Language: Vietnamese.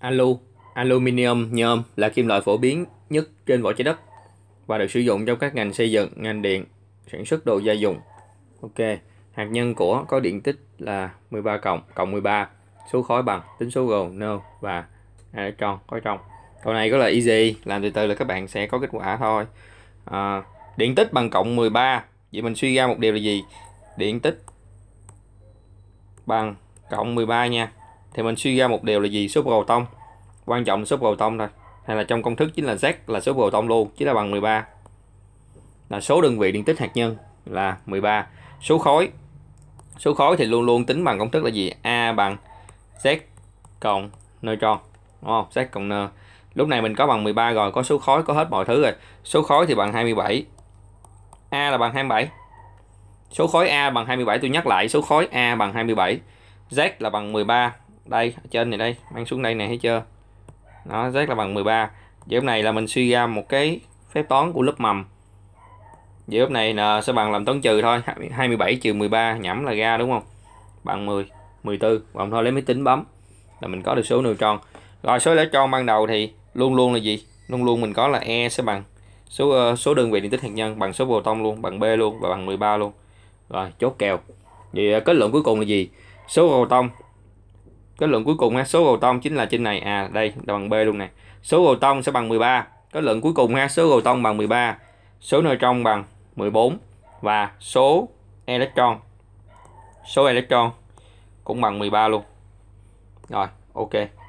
Alu, aluminium, nhôm là kim loại phổ biến nhất trên vỏ trái đất và được sử dụng trong các ngành xây dựng, ngành điện, sản xuất đồ gia dụng. Ok, hạt nhân của có điện tích là 13 cộng cộng 13, số khối bằng tính số gồm nơ và electron có trong. Câu này rất là easy, làm từ từ là các bạn sẽ có kết quả thôi. À, điện tích bằng cộng 13, vậy mình suy ra một điều là gì? Điện tích bằng cộng 13 nha thì mình suy ra một điều là gì số cầu tông quan trọng là số cầu tông thôi hay là trong công thức chính là z là số cầu tông luôn chính là bằng 13 là số đơn vị điện tích hạt nhân là 13 số khối số khối thì luôn luôn tính bằng công thức là gì a bằng z cộng neutron đúng không z cộng n lúc này mình có bằng 13 rồi có số khối có hết mọi thứ rồi số khối thì bằng 27 a là bằng 27 số khối a bằng 27 tôi nhắc lại số khối a bằng 27 z là bằng 13 đây ở trên này đây mang xuống đây này thấy chưa nó rất là bằng 13 giải này là mình suy ra một cái phép toán của lớp mầm giải úp này là sẽ bằng làm toán trừ thôi 27 trừ 13 nhẩm là ra đúng không bằng 10 14 còn thôi lấy máy tính bấm là mình có được số nêu tròn rồi số tròn ban đầu thì luôn luôn là gì luôn luôn mình có là e sẽ bằng số ờ, số đơn vị điện tích hạt nhân bằng số tông luôn bằng b luôn và bằng 13 luôn rồi chốt kèo vậy ờ, kết luận cuối cùng là gì số tông kết luận cuối cùng ha số gầu tông chính là trên này à đây là bằng B luôn này số gầu tông sẽ bằng 13 kết luận cuối cùng ha số gầu tông bằng 13 số trong bằng 14 và số electron số electron cũng bằng 13 luôn rồi ok